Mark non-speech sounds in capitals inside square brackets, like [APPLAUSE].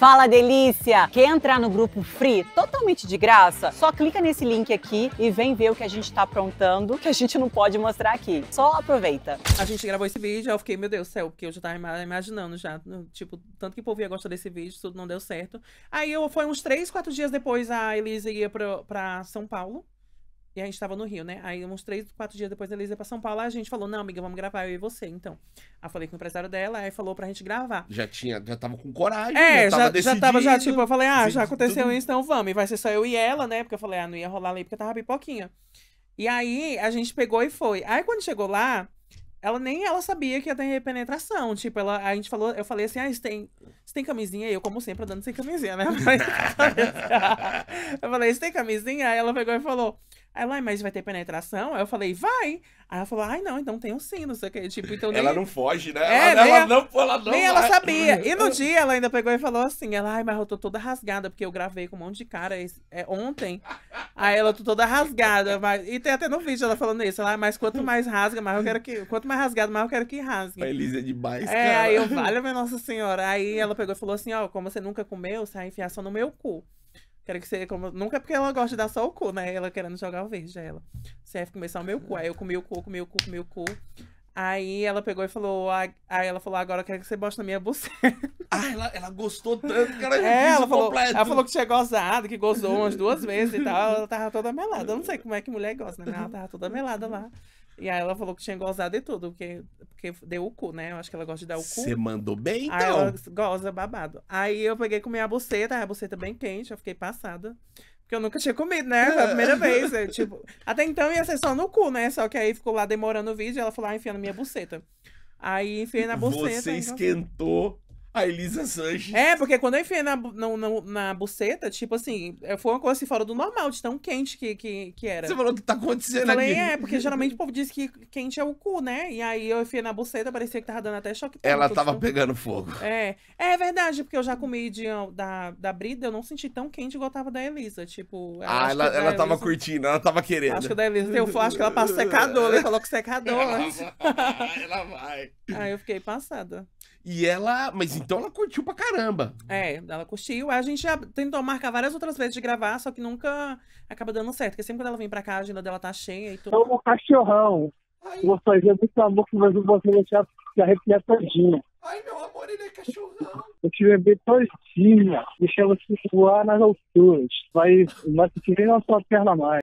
Fala delícia! Quer entrar no grupo free totalmente de graça? Só clica nesse link aqui e vem ver o que a gente está aprontando, que a gente não pode mostrar aqui. Só aproveita. A gente gravou esse vídeo, eu fiquei, meu Deus do céu, porque eu já tava imaginando já, tipo, tanto que o povo ia gostar desse vídeo, tudo não deu certo. Aí eu, foi uns três, quatro dias depois a Elisa ia pra, pra São Paulo. E a gente tava no Rio, né? Aí, uns três, quatro dias depois da Elisa pra São Paulo, a gente falou: não, amiga, vamos gravar eu e você, então. Aí falei com o empresário dela, aí falou pra gente gravar. Já tinha, já tava com coragem. É, já, já, tava, já tava, já tipo, eu falei: ah, já aconteceu tudo. isso, então vamos. E vai ser só eu e ela, né? Porque eu falei: ah, não ia rolar ali porque tava pipoquinha. E aí, a gente pegou e foi. Aí, quando chegou lá, ela nem ela sabia que ia ter penetração. Tipo, ela, a gente falou, eu falei assim, ah, você tem, você tem camisinha? E eu, como sempre, dando sem camisinha, né? [LAUGHS] eu falei, você tem camisinha? Aí ela pegou e falou, ela, mas vai ter penetração? Aí eu falei, vai. Aí ela falou, ai não, então tem um sim, não sei o que. Tipo, então nem... Ela não foge, né? É, ela, nem ela, não, ela não Nem vai. ela sabia. E no [LAUGHS] dia ela ainda pegou e falou assim, ela, ai, mas eu tô toda rasgada, porque eu gravei com um monte de cara é, ontem. Aí ela, tô toda rasgada. Mas... E tem até no vídeo ela falando isso, ela, ah, mas quanto mais rasga, mais eu quero que... Quanto mais rasgado, mais eu quero que rasgue. A Elisa é demais, é, cara. É, aí eu, [LAUGHS] vale minha Nossa Senhora. Aí ela pegou e falou assim, ó, como você nunca comeu, sai enfiação no meu cu. Quero que você coma. Nunca porque ela gosta de dar só o cu, né? Ela querendo jogar o verde a ela. Você deve começar o meu cu. Aí eu comi o cu, comi o cu, comi o cu. Aí ela pegou e falou. Aí ela falou, agora eu quero que você bote na minha buceta. [LAUGHS] Ah, ela, ela gostou tanto que ela é, ela falou, Ela falou que tinha gozado, que gozou umas duas vezes e tal. Ela tava toda melada. Eu não sei como é que mulher gosta, né? Ela tava toda melada lá. E aí ela falou que tinha gozado e tudo, porque, porque deu o cu, né? Eu acho que ela gosta de dar o cu. Você mandou bem, então? Aí ela então. goza babado. Aí eu peguei com a buceta, a buceta bem quente, eu fiquei passada. Porque eu nunca tinha comido, né? Foi a primeira [LAUGHS] vez. Eu, tipo, até então ia ser só no cu, né? Só que aí ficou lá demorando o vídeo e ela falou, ah, enfia na minha buceta. Aí enfiei na buceta. Você então esquentou a Elisa Sanches. É, porque quando eu enfiei na, na, na, na buceta, tipo assim, eh, foi uma coisa assim fora do normal, de tão quente que, que, que era. Você falou que tá acontecendo aqui? falei, aqui. é, porque geralmente o [LAUGHS] povo diz que quente é o cu, né? E aí eu enfiei na buceta, parecia que tava dando até choque. Ela tava tipo. pegando fogo. É. É verdade, porque eu já comi de, da, da Brida, eu não senti tão quente igual tava da Elisa. Tipo. Ah, ela, ela Elisa... tava curtindo, ela tava querendo. Acho que da Elisa eu acho que ela passa tá secador, [LAUGHS] ela coloca secador. Ela ela vai. [LAUGHS] aí eu fiquei passada. E ela. Mas então ela curtiu pra caramba. É, ela curtiu. A gente já tentou marcar várias outras vezes de gravar, só que nunca acaba dando certo. Porque sempre quando ela vem pra cá, a agenda dela tá cheia e tudo. É um cachorrão. Ai. Vou fazer muito amor com você, você deixar se arrepiar todinha. Ai, meu amor, ele é cachorrão. Eu te beber todinha. Deixar você voar nas alturas. Vai, vai sentir nem na sua perna mais.